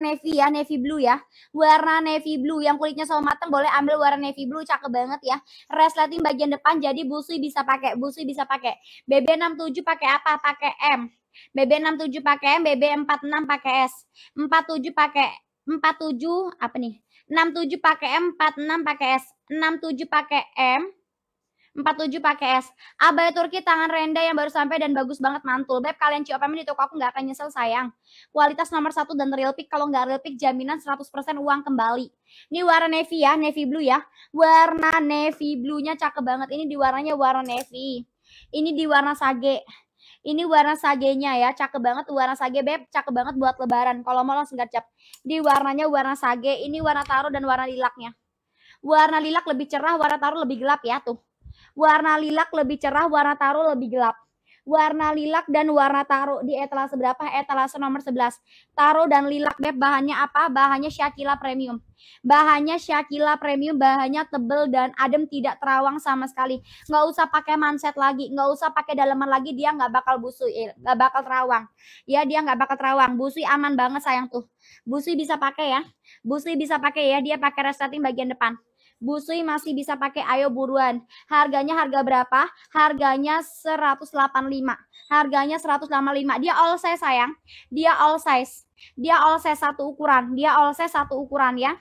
navy ya, navy blue ya. Warna navy blue yang kulitnya sama matang boleh ambil warna navy blue cakep banget ya. Resleting bagian depan jadi busui bisa pakai, busui bisa pakai. BB67 pakai apa? Pakai M. BB67 pakai M, BB46 pakai S. 47 pakai 47 apa nih? 67 pakai M, 46 pakai S. 67 pakai M, 47 pakai S abaya Turki tangan Renda yang baru sampai dan bagus banget mantul. Beb kalian ciopemin di toko aku nggak akan nyesel sayang. Kualitas nomor satu dan real pick. Kalau nggak real pick jaminan 100% uang kembali. Ini warna navy ya, navy blue ya. Warna navy blue-nya cakep banget. Ini di warnanya warna navy. Ini di warna sage. Ini warna sagenya ya, cakep banget warna sage beb, cakep banget buat lebaran. Kalau mau langsung gacap. Di warnanya warna sage, ini warna taro dan warna lilaknya. Warna lilak lebih cerah, warna taro lebih gelap ya tuh. Warna lilak lebih cerah, warna taro lebih gelap. Warna lilak dan warna taro di etalase berapa? Etalase nomor 11. Taro dan lilak beb bahannya apa? Bahannya Shakila Premium. Bahannya Shakila Premium, bahannya tebel dan adem tidak terawang sama sekali. Nggak usah pakai manset lagi, nggak usah pakai daleman lagi, dia nggak bakal busui, eh, nggak bakal terawang. Ya, dia nggak bakal terawang. Busui aman banget sayang tuh. Busui bisa pakai ya. Busui bisa pakai ya, dia pakai resleting bagian depan. Busui masih bisa pakai ayo buruan. Harganya harga berapa? Harganya 185. Harganya 185. Dia all size sayang. Dia all size. Dia all size satu ukuran. Dia all size satu ukuran ya.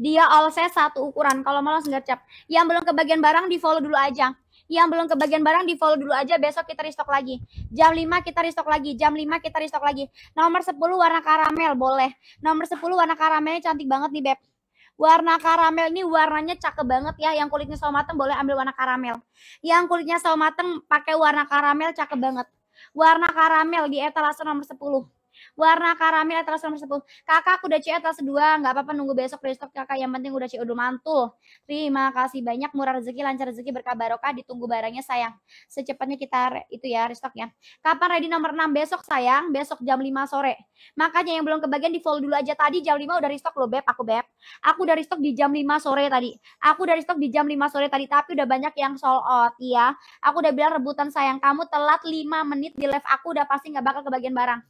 Dia all size satu ukuran. Kalau mau langsung gercep. Yang belum kebagian barang di follow dulu aja yang belum kebagian barang di follow dulu aja besok kita restock lagi jam 5 kita restock lagi jam 5 kita restock lagi nomor 10 warna karamel boleh nomor 10 warna karamelnya cantik banget nih Beb Warna karamel ini warnanya cakep banget ya. Yang kulitnya sawo mateng boleh ambil warna karamel. Yang kulitnya sawo mateng pakai warna karamel cakep banget. Warna karamel di etalase nomor 10 warna karamel etalase nomor 10. Kakak aku udah CO etalase 2, nggak apa-apa nunggu besok restock kakak yang penting udah CO udah mantul. Terima kasih banyak, murah rezeki, lancar rezeki, berkah barokah, ditunggu barangnya sayang. Secepatnya kita itu ya restock ya. Kapan ready nomor 6? Besok sayang, besok jam 5 sore. Makanya yang belum kebagian di follow dulu aja tadi jam 5 udah restock loh Beb, aku Beb. Aku udah restock di jam 5 sore tadi. Aku udah restock di jam 5 sore tadi, tapi udah banyak yang sold out ya. Aku udah bilang rebutan sayang kamu telat 5 menit di live aku udah pasti nggak bakal kebagian barang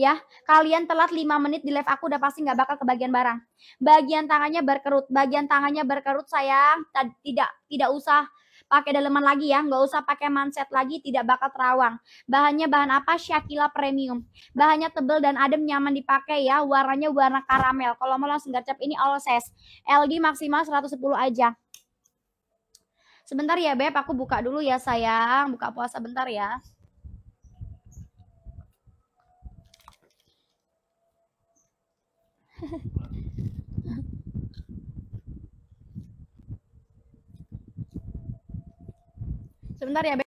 ya. Kalian telat 5 menit di live aku udah pasti nggak bakal kebagian barang. Bagian tangannya berkerut, bagian tangannya berkerut sayang. Tidak tidak usah pakai daleman lagi ya, nggak usah pakai manset lagi, tidak bakal terawang. Bahannya bahan apa? Shakila Premium. Bahannya tebel dan adem, nyaman dipakai ya. Warnanya warna karamel. Kalau mau langsung gacap ini all size. LG maksimal 110 aja. Sebentar ya Beb, aku buka dulu ya sayang. Buka puasa bentar ya. Sebentar ya, Be.